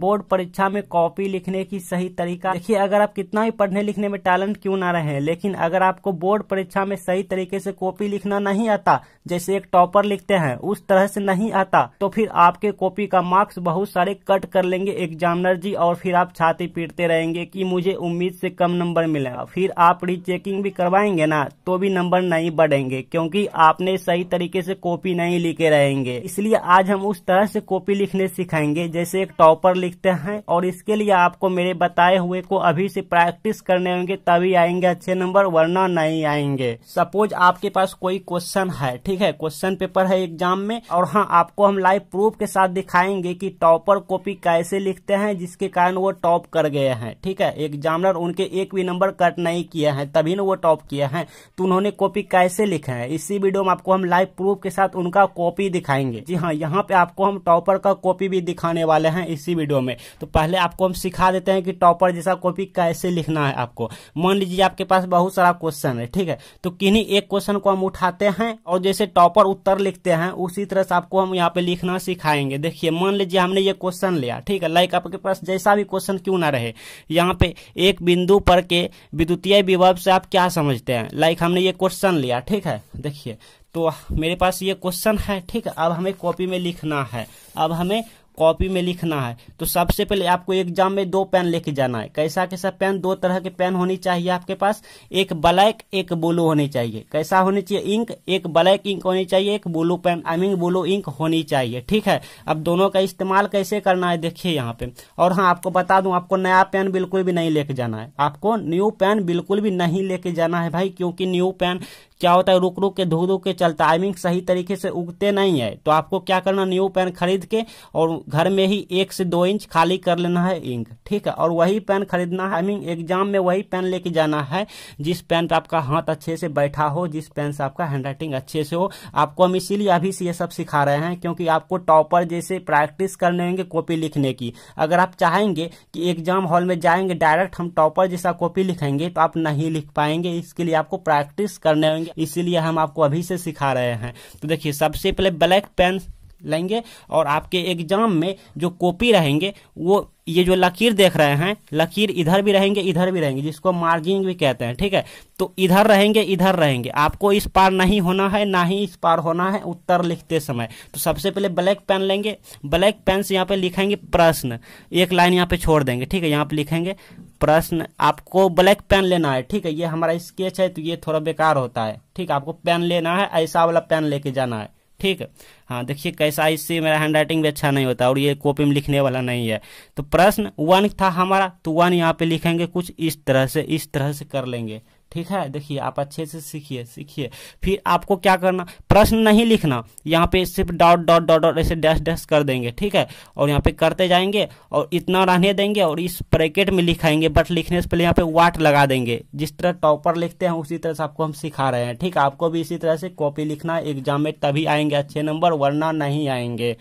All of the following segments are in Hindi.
बोर्ड परीक्षा में कॉपी लिखने की सही तरीका देखिए अगर आप कितना ही पढ़ने लिखने में टैलेंट क्यों ना रहे लेकिन अगर आपको बोर्ड परीक्षा में सही तरीके से कॉपी लिखना नहीं आता जैसे एक टॉपर लिखते हैं उस तरह से नहीं आता तो फिर आपके कॉपी का मार्क्स बहुत सारे कट कर लेंगे एग्जामिनर जी और फिर आप छाती पीटते रहेंगे कि मुझे उम्मीद से कम नंबर मिलेगा फिर आप रीचेकिंग भी करवाएंगे ना तो भी नंबर नहीं बढ़ेंगे क्योंकि आपने सही तरीके से कॉपी नहीं लिखे रहेंगे इसलिए आज हम उस तरह से कॉपी लिखने सिखाएंगे जैसे एक टॉपर लिखते हैं और इसके लिए आपको मेरे बताए हुए को अभी से प्रैक्टिस करने होंगे तभी आएंगे अच्छे नंबर वरना नहीं आएंगे सपोज आपके पास कोई क्वेश्चन है ठीक ठीक है क्वेश्चन पेपर है एग्जाम में और हाँ आपको हम लाइव प्रूफ के साथ दिखाएंगे कि टॉपर कॉपी कैसे लिखते हैं जिसके कारण वो टॉप कर गए हैं ठीक है एग्जामर उनके एक भी नंबर कट नहीं किया है तभी ना वो टॉप किया है तो उन्होंने कॉपी कैसे लिखा है इसी वीडियो में आपको हम लाइव प्रूफ के साथ उनका कॉपी दिखाएंगे जी हाँ यहाँ पे आपको हम टॉपर का कॉपी भी दिखाने वाले हैं इसी वीडियो में तो पहले आपको हम सिखा देते हैं कि टॉपर जैसा कॉपी कैसे लिखना है आपको मान लीजिए आपके पास बहुत सारा क्वेश्चन है ठीक है तो किन्हीं एक क्वेश्चन को हम उठाते हैं और जैसे टॉपर उत्तर लिखते हैं उसी तरह से आपको हम यहाँ पे लिखना सिखाएंगे देखिए मान लीजिए हमने ये क्वेश्चन लिया ठीक है लाइक आपके पास जैसा भी क्वेश्चन क्यों ना रहे यहाँ पे एक बिंदु पर के विद्युतीय विभव से आप क्या समझते हैं लाइक हमने ये क्वेश्चन लिया ठीक है देखिए तो मेरे पास ये क्वेश्चन है ठीक है अब हमें कॉपी में लिखना है अब हमें कॉपी में लिखना है तो सबसे पहले आपको एग्जाम में दो पेन लेके जाना है कैसा कैसा पेन दो तरह के पेन होनी चाहिए आपके पास एक ब्लैक एक ब्लू होनी चाहिए कैसा होनी चाहिए इंक एक ब्लैक इंक होनी चाहिए एक blue pen I mean blue ink होनी चाहिए ठीक है अब दोनों का इस्तेमाल कैसे करना है देखिए यहाँ पे और हाँ आपको बता दू आपको नया पेन बिल्कुल भी नहीं लेके जाना है आपको न्यू पेन बिल्कुल भी नहीं लेके जाना है भाई क्योंकि न्यू पेन क्या होता है रुक रुक के धो धो के चलता टाइमिंग सही तरीके से उगते नहीं है तो आपको क्या करना न्यू पेन खरीद के और घर में ही एक से दो इंच खाली कर लेना है इंक ठीक है और वही पेन खरीदना है मीन एग्जाम में वही पेन लेके जाना है जिस पेन पे आपका हाथ अच्छे से बैठा हो जिस पेन से आपका हैंड राइटिंग अच्छे से हो आपको हम इसीलिए अभी से ये सब सिखा रहे हैं क्योंकि आपको टॉपर जैसे प्रैक्टिस करने होंगे कॉपी लिखने की अगर आप चाहेंगे कि एग्जाम हॉल में जाएंगे डायरेक्ट हम टॉपर जैसा कॉपी लिखेंगे तो आप नहीं लिख पाएंगे इसके लिए आपको प्रैक्टिस करने होंगे इसीलिए हम आपको अभी से सिखा रहे हैं तो देखिए सबसे पहले ब्लैक पेन लेंगे और आपके एग्जाम में जो कॉपी रहेंगे वो ये जो लकीर देख रहे हैं लकीर इधर भी रहेंगे इधर भी रहेंगे जिसको मार्जिंग भी कहते हैं ठीक है तो इधर रहेंगे इधर रहेंगे आपको इस पार नहीं होना है ना ही इस पार होना है उत्तर लिखते समय तो सबसे पहले ब्लैक पेन लेंगे ब्लैक पेन से यहाँ पे लिखेंगे प्रश्न एक लाइन यहाँ पे छोड़ देंगे ठीक है यहाँ पे लिखेंगे प्रश्न आपको ब्लैक पेन लेना है ठीक है ये हमारा स्केच है तो ये थोड़ा बेकार होता है ठीक आपको पेन लेना है ऐसा वाला पेन लेके जाना है ठीक है हाँ देखिए कैसा इससे मेरा हैंड राइटिंग भी अच्छा नहीं होता और ये कॉपी में लिखने वाला नहीं है तो प्रश्न वन था हमारा तो वन यहाँ पे लिखेंगे कुछ इस तरह से इस तरह से कर लेंगे ठीक है देखिए आप अच्छे से सीखिए सीखिए फिर आपको क्या करना प्रश्न नहीं लिखना यहाँ पे सिर्फ डॉट डॉट डॉट डॉट ऐसे डैश डैश कर देंगे ठीक है और यहाँ पे करते जाएंगे और इतना रहने देंगे और इस ब्रैकेट में लिखाएंगे बट लिखने से पहले यहाँ पे वाट लगा देंगे जिस तरह टॉपर लिखते हैं उसी तरह से आपको हम सिखा रहे हैं ठीक है आपको भी इसी तरह से कॉपी लिखना एग्जाम में तभी आएंगे अच्छे नंबर वरना नहीं आएंगे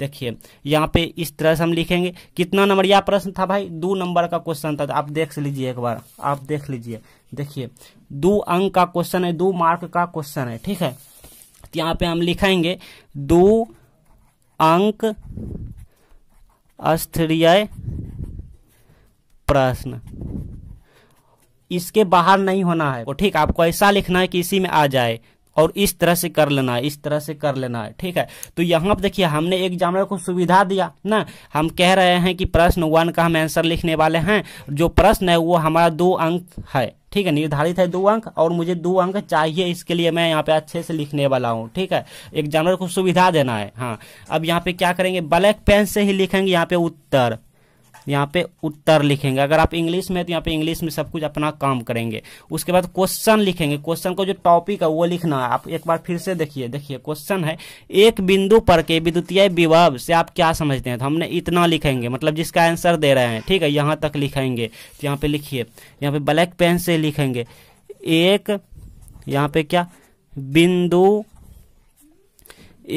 देखिए यहाँ पे इस तरह से हम लिखेंगे कितना नंबर यह प्रश्न था भाई दो नंबर का क्वेश्चन था आप देख लीजिए एक बार आप देख लीजिए देखिए दो अंक का क्वेश्चन है दो मार्क का क्वेश्चन है ठीक है तो यहाँ पे हम लिखेंगे दो अंक स्तरीय प्रश्न इसके बाहर नहीं होना है वो ठीक आपको ऐसा लिखना है कि इसी में आ जाए और इस तरह से कर लेना है इस तरह से कर लेना है ठीक है तो यहाँ पर देखिए हमने एग्जामिनर को सुविधा दिया ना हम कह रहे हैं कि प्रश्न वन का हम आंसर लिखने वाले हैं जो प्रश्न है वो हमारा दो अंक है ठीक है निर्धारित है दो अंक और मुझे दो अंक चाहिए इसके लिए मैं यहाँ पे अच्छे से लिखने वाला हूँ ठीक है एग्जामिनर को सुविधा देना है हाँ अब यहाँ पे क्या करेंगे ब्लैक पेन से ही लिखेंगे यहाँ पे उत्तर यहाँ पे उत्तर लिखेंगे अगर आप इंग्लिश में तो यहाँ पे इंग्लिश में सब कुछ अपना काम करेंगे उसके बाद क्वेश्चन लिखेंगे क्वेश्चन को जो टॉपिक है वो लिखना है आप एक बार फिर से देखिए देखिए क्वेश्चन है एक बिंदु पर के विद्युतीय विभव से आप क्या समझते हैं तो हमने इतना लिखेंगे मतलब जिसका आंसर दे रहे हैं ठीक है यहाँ तक लिखेंगे तो यहाँ पे लिखिए यहाँ पे ब्लैक पेन से लिखेंगे एक यहाँ पे क्या बिंदु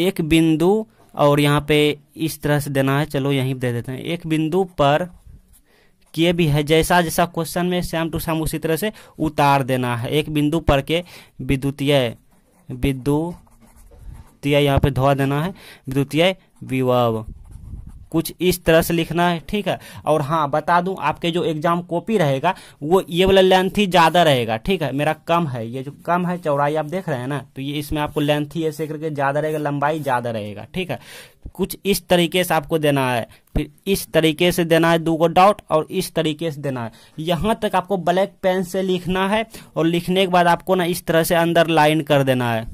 एक बिंदु और यहाँ पे इस तरह से देना है चलो यहीं दे देते हैं एक बिंदु पर किए भी है जैसा जैसा क्वेश्चन में सेम टू सेम उसी तरह से उतार देना है एक बिंदु पर के विद्युतीय विद्युतीय यहाँ पे धोआ देना है विद्युतीय विवाह कुछ इस तरह से लिखना है ठीक है और हाँ बता दूं आपके जो एग्जाम कॉपी रहेगा वो ये वाला लेंथ ही ज्यादा रहेगा ठीक है मेरा कम है ये जो कम है चौड़ाई आप देख रहे हैं ना तो ये इसमें आपको लेंथ ही ऐसे करके ज्यादा रहेगा लंबाई ज्यादा रहेगा ठीक है कुछ इस तरीके से आपको देना है फिर इस तरीके से देना है दो गो डाउट और इस तरीके से देना है यहाँ तक आपको ब्लैक पेन से लिखना है और लिखने के बाद आपको ना इस तरह से अंदर लाइन कर देना है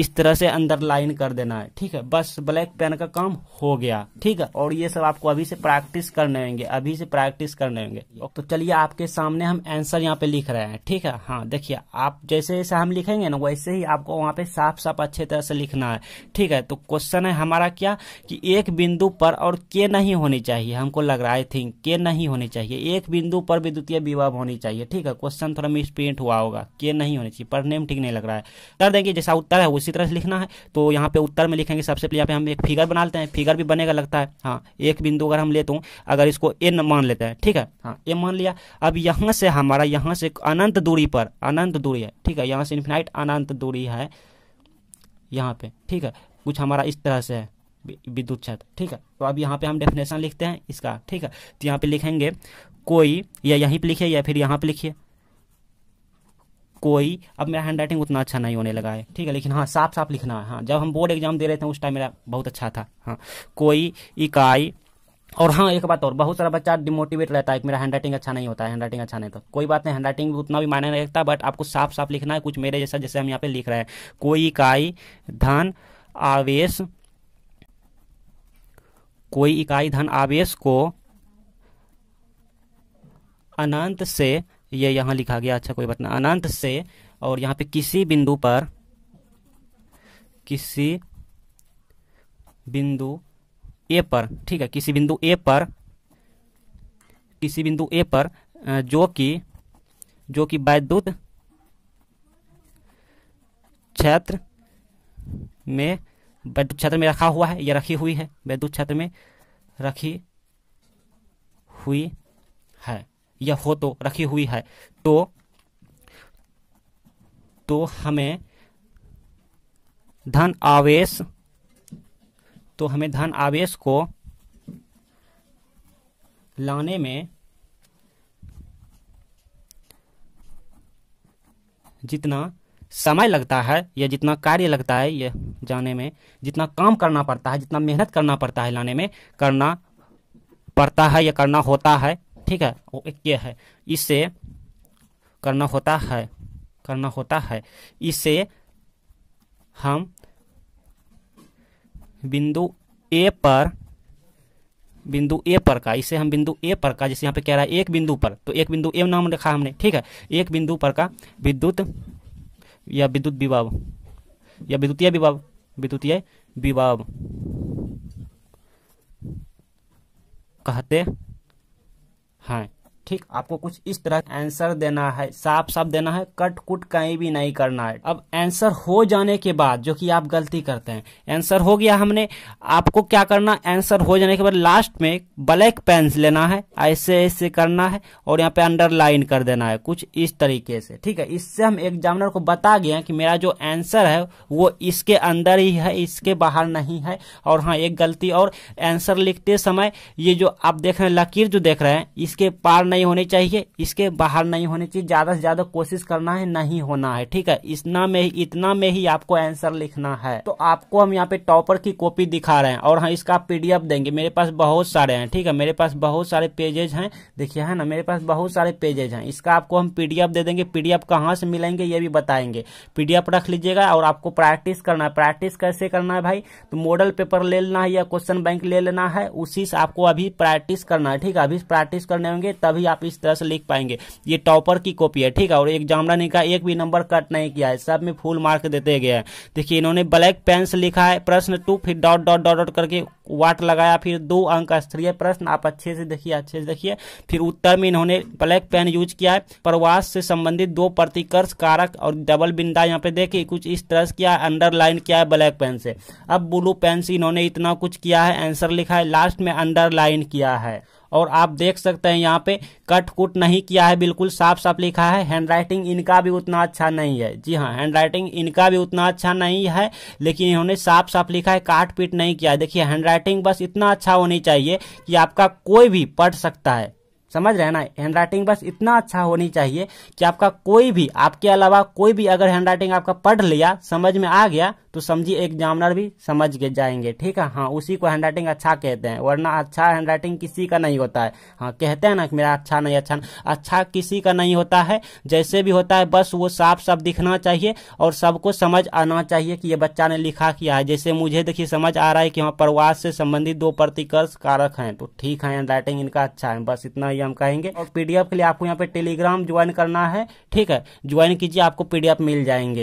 इस तरह से अंदर लाइन कर देना है ठीक है बस ब्लैक पेन का काम हो गया ठीक है और ये सब आपको अभी से प्रैक्टिस करने होंगे अभी से प्रैक्टिस करने होंगे तो चलिए आपके सामने हम आंसर यहाँ पे लिख रहे हैं ठीक है हाँ देखिए आप जैसे जैसे हम लिखेंगे ना वैसे ही आपको वहाँ पे साफ साफ अच्छे तरह से लिखना है ठीक है तो क्वेश्चन है हमारा क्या की एक बिंदु पर और के नहीं होनी चाहिए हमको लग रहा है आई थिंक के नहीं होनी चाहिए एक बिंदु पर विद्युतीय विवाह होनी चाहिए ठीक है क्वेश्चन थोड़ा मिसप्रिंट हुआ होगा के नहीं होनी चाहिए पढ़ने में ठीक नहीं लग रहा है कर देंगे जैसा उत्तर है इसी तरह से लिखना है तो यहाँ पे उत्तर में लिखेंगे सबसे पहले यहाँ पे हम एक फिगर बना लेते हैं फिगर भी बनेगा लगता है हाँ एक बिंदु अगर हम लेते हूँ अगर इसको एन मान लेते हैं ठीक है हाँ ए मान लिया अब यहाँ से हमारा यहाँ से अनंत दूरी पर अनंत दूरी है ठीक है यहाँ से इन्फिनाइट अनंत दूरी है यहाँ पे ठीक है कुछ हमारा इस तरह से है विद्युत क्षेत्र ठीक है तो अब यहाँ पे हम डेफिनेशन लिखते हैं इसका ठीक है तो यहाँ पे लिखेंगे कोई या यहीं पे लिखिए या फिर यहाँ पे लिखिए कोई अब मेरा हैंड राइटिंग उतना अच्छा नहीं होने लगा है ठीक है लेकिन हाँ साफ साफ लिखना है हाँ जब हम बोर्ड एग्जाम दे रहे थे उस टाइम मेरा बहुत अच्छा था हाँ कोई इकाई और हाँ एक बात और बहुत सारा बच्चा डिमोटिवेट रहता है कि मेरा हैंड राइटिंग अच्छा नहीं होता है हैंड राइटिंग अच्छा नहीं तो कोई बात नहीं हैंड राइटिंग उतना भी मायने नहीं रखता बट आपको साफ साफ लिखना है कुछ मेरे जैसा जैसे हम यहाँ पे लिख रहे हैं कोई इकाई धन आवेश कोई इकाई धन आवेश को अनंत से ये यहाँ लिखा गया अच्छा कोई बात ना अनंत से और यहाँ पे किसी बिंदु पर किसी बिंदु ए पर ठीक है किसी बिंदु ए पर किसी बिंदु ए पर जो कि जो कि वैद्युत क्षेत्र में वैद्युत क्षेत्र में रखा हुआ है या रखी हुई है वैद्युत क्षेत्र में रखी हुई है या फोटो तो रखी हुई है तो तो हमें धन आवेश तो हमें धन आवेश को लाने में जितना समय लगता है या जितना कार्य लगता है यह जाने में जितना काम करना पड़ता है जितना मेहनत करना पड़ता है लाने में करना पड़ता है या करना होता है ठीक है वो ये है इसे करना होता है करना होता है इसे हम बिंदु ए पर बिंदु ए पर का इसे हम बिंदु ए पर का जैसे यहाँ पे कह रहा है एक बिंदु पर तो एक बिंदु ए नाम रखा हमने ठीक है एक बिंदु पर का विद्युत या विद्युत विभाव या विद्युतीय विभाव विद्युतीय विभाव कहते 嗨。ठीक आपको कुछ इस तरह आंसर देना है साफ साफ देना है कट कुट कहीं भी नहीं करना है अब आंसर हो जाने के बाद जो कि आप गलती करते हैं आंसर हो गया हमने आपको क्या करना आंसर हो जाने के बाद लास्ट में ब्लैक पेन लेना है ऐसे ऐसे करना है और यहाँ पे अंडरलाइन कर देना है कुछ इस तरीके से ठीक है इससे हम एग्जामिनर को बता गए कि मेरा जो आंसर है वो इसके अंदर ही है इसके बाहर नहीं है और हाँ एक गलती और आंसर लिखते समय ये जो आप देख रहे हैं लकीर जो देख रहे हैं इसके पार नहीं होनी चाहिए इसके बाहर नहीं होनी चाहिए ज़्यादा से ज़्यादा कोशिश करना है नहीं होना है ठीक है इतना में ही इतना में ही आपको आंसर लिखना है तो आपको हम यहाँ पे टॉपर की कॉपी दिखा रहे हैं और हम हाँ, इसका पीडीएफ देंगे मेरे पास बहुत सारे हैं ठीक है मेरे पास बहुत सारे पेजेज हैं देखिए है ना मेरे पास बहुत सारे पेजेज हैं इसका आपको हम पीडीएफ दे देंगे पीडीएफ कहाँ से मिलेंगे ये भी बताएंगे पीडीएफ रख लीजिएगा और आपको प्रैक्टिस करना है प्रैक्टिस कैसे करना है भाई तो मॉडल पेपर ले लेना है या क्वेश्चन बैंक ले लेना है उसी से आपको अभी प्रैक्टिस करना है ठीक है अभी प्रैक्टिस करने होंगे तभी भी आप इस तरह से लिख पाएंगे ये टॉपर की कॉपी है ठीक है और एग्जामरा ने कहा एक भी नंबर कट नहीं किया है सब में फुल मार्क देते गए हैं देखिए इन्होंने ब्लैक पेन से लिखा है प्रश्न टू फिर डॉट डॉट डॉट डॉट करके वाट लगाया फिर दो अंक स्त्रीय प्रश्न आप अच्छे से देखिए अच्छे से देखिए फिर उत्तर में इन्होंने ब्लैक पेन यूज किया है प्रवास से संबंधित दो प्रतिकर्ष कारक और डबल बिंदा यहाँ पे देखिए कुछ इस तरह से किया अंडरलाइन किया है ब्लैक पेन से अब ब्लू पेन से इन्होंने इतना कुछ किया है आंसर लिखा है लास्ट में अंडरलाइन किया है और आप देख सकते हैं यहाँ पे कट कुट नहीं किया है बिल्कुल साफ साफ लिखा है हैंड राइटिंग इनका भी उतना अच्छा नहीं है जी हाँ हैंड राइटिंग इनका भी उतना अच्छा नहीं है लेकिन इन्होंने साफ साफ लिखा है काट पीट नहीं किया है देखिए हैंड राइटिंग बस इतना अच्छा होनी चाहिए कि आपका कोई भी पढ़ सकता है समझ रहे हैं ना हैंड राइटिंग बस इतना अच्छा होनी चाहिए कि आपका कोई भी आपके अलावा कोई भी अगर हैंड राइटिंग आपका पढ़ लिया समझ में आ गया तो समझिए एग्जामिनर भी समझ के जाएंगे ठीक है हाँ उसी को हैंड राइटिंग अच्छा कहते हैं वरना अच्छा हैंड राइटिंग किसी का नहीं होता है हाँ कहते हैं ना कि मेरा अच्छा नहीं अच्छा अच्छा किसी का नहीं होता है जैसे भी होता है बस वो साफ साफ दिखना चाहिए और सबको समझ आना चाहिए कि ये बच्चा ने लिखा किया है जैसे मुझे देखिए समझ आ रहा है कि हाँ प्रवास से संबंधित दो प्रतिकर्ष कारक हैं तो ठीक है हैंड राइटिंग इनका अच्छा है बस इतना ही हम कहेंगे और पीडीएफ के लिए आपको यहाँ पे टेलीग्राम ज्वाइन करना है ठीक है ज्वाइन कीजिए आपको पीडीएफ मिल जाएंगे